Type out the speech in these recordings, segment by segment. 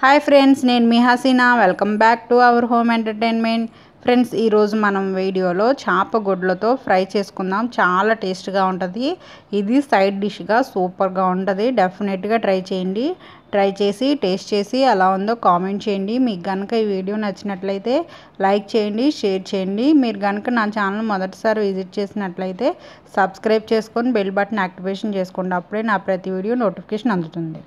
hi friends నేను మీ Haseena welcome back to our home entertainment friends ఈరోజు మనం వీడియోలో చేప గుడ్లతో ఫ్రై చేసుకుందాం చాలా టేస్ట్గా ఉంటుంది ఇది సైడ్ డిష్గా సూపర్గా ఉంటుంది డెఫినెట్గా ట్రై చేయండి ట్రై చేసి టేస్ట్ చేసి ఎలా ఉందో కామెంట్ చేయండి మీకు కనుక ఈ వీడియో నచ్చినట్లయితే లైక్ చేయండి షేర్ చేయండి మీరు కనుక నా ఛానల్ మొదటిసారి విజిట్ చేసినట్లయితే సబ్స్క్రైబ్ చేసుకొని బెల్ బటన్ యాక్టివేషన్ చేసుకోండి అప్పుడే నా ప్రతి వీడియో నోటిఫికేషన్ అందుతుంది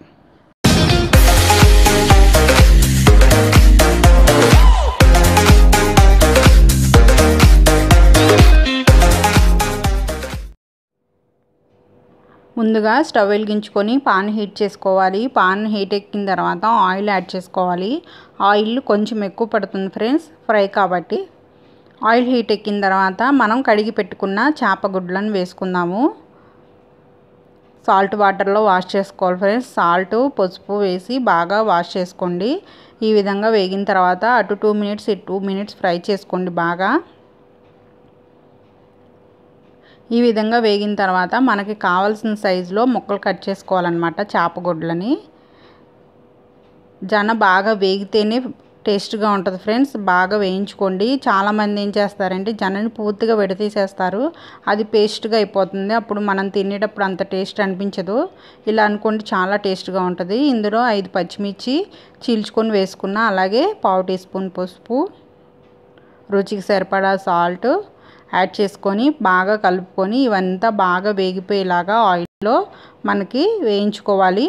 ముందుగా స్టవ్ వెలిగించుకొని పాన్ హీట్ చేసుకోవాలి పాన్ హీట్ ఎక్కిన తర్వాత ఆయిల్ యాడ్ చేసుకోవాలి ఆయిల్ కొంచెం ఎక్కువ పడుతుంది ఫ్రెండ్స్ ఫ్రై కాబట్టి ఆయిల్ హీట్ ఎక్కిన తర్వాత మనం కడిగి పెట్టుకున్న చేపగుడ్లను వేసుకుందాము సాల్ట్ వాటర్లో వాష్ చేసుకోవాలి ఫ్రెండ్స్ సాల్ట్ పసుపు వేసి బాగా వాష్ చేసుకోండి ఈ విధంగా వేగిన తర్వాత అటు టూ మినిట్స్ ఇటు టూ మినిట్స్ ఫ్రై చేసుకోండి బాగా ఈ విధంగా వేగిన తర్వాత మనకి కావాల్సిన సైజులో ముక్కలు కట్ చేసుకోవాలన్నమాట చేపగుడ్లని జన బాగా వేగితేనే టేస్ట్గా ఉంటుంది ఫ్రెండ్స్ బాగా వేయించుకోండి చాలామంది ఏం చేస్తారంటే జనని పూర్తిగా విడతీసేస్తారు అది పేస్ట్గా అయిపోతుంది అప్పుడు మనం తినేటప్పుడు అంత టేస్ట్ అనిపించదు ఇలా అనుకోండి చాలా టేస్ట్గా ఉంటుంది ఇందులో ఐదు పచ్చిమిర్చి చీల్చుకొని వేసుకున్న అలాగే పావు టీ స్పూన్ పసుపు రుచికి సరిపడా సాల్ట్ యాడ్ చేసుకొని బాగా కలుపుకొని ఇవంతా బాగా వేగిపోయేలాగా ఆయిల్లో మనకి వేయించుకోవాలి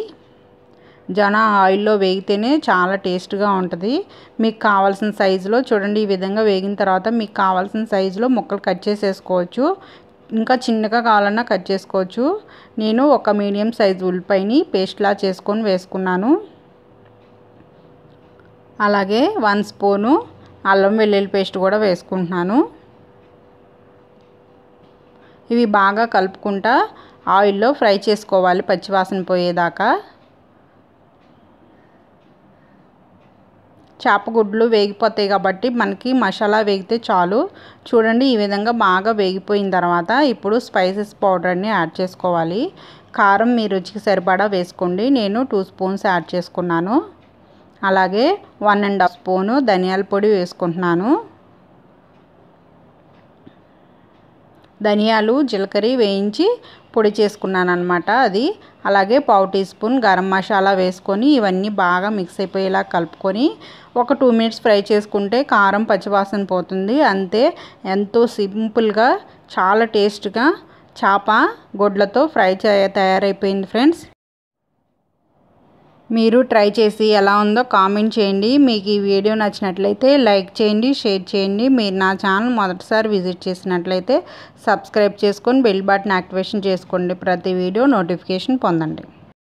జన ఆయిల్లో వేగితేనే చాలా టేస్ట్గా ఉంటుంది మీకు కావాల్సిన సైజులో చూడండి ఈ విధంగా వేగిన తర్వాత మీకు కావాల్సిన సైజులో ముక్కలు కట్ చేసేసుకోవచ్చు ఇంకా చిన్నగా కావాలన్నా కట్ చేసుకోవచ్చు నేను ఒక మీడియం సైజు ఉల్లిపాయని పేస్ట్లా చేసుకొని వేసుకున్నాను అలాగే వన్ స్పూను అల్లం వెల్లుల్లి పేస్ట్ కూడా వేసుకుంటున్నాను ఇవి బాగా కలుపుకుంటా ఆయిల్లో ఫ్రై చేసుకోవాలి పచ్చివాసన పోయేదాకా చేపగుడ్లు వేగిపోతాయి కాబట్టి మనకి మసాలా వేగితే చాలు చూడండి ఈ విధంగా బాగా వేగిపోయిన తర్వాత ఇప్పుడు స్పైసెస్ పౌడర్ని యాడ్ చేసుకోవాలి కారం మీ రుచికి సరిపడా వేసుకోండి నేను టూ స్పూన్స్ యాడ్ చేసుకున్నాను అలాగే వన్ అండ్ హాఫ్ స్పూను ధనియాల పొడి వేసుకుంటున్నాను ధనియాలు జీలకర్ర వేయించి పొడి చేసుకున్నాను అనమాట అది అలాగే పావు టీ స్పూన్ గరం మసాలా వేసుకొని ఇవన్నీ బాగా మిక్స్ అయిపోయేలా కలుపుకొని ఒక టూ మినిట్స్ ఫ్రై చేసుకుంటే కారం పచ్చివాసన పోతుంది అంతే ఎంతో సింపుల్గా చాలా టేస్ట్గా చేప గొడ్లతో ఫ్రై చే తయారైపోయింది ఫ్రెండ్స్ మీరు ట్రై చేసి ఎలా ఉందో కామెంట్ చేయండి మీకు ఈ వీడియో నచ్చినట్లయితే లైక్ చేయండి షేర్ చేయండి మీరు నా ఛానల్ మొదటిసారి విజిట్ చేసినట్లయితే సబ్స్క్రైబ్ చేసుకొని బెల్ బటన్ యాక్టివేషన్ చేసుకోండి ప్రతి వీడియో నోటిఫికేషన్ పొందండి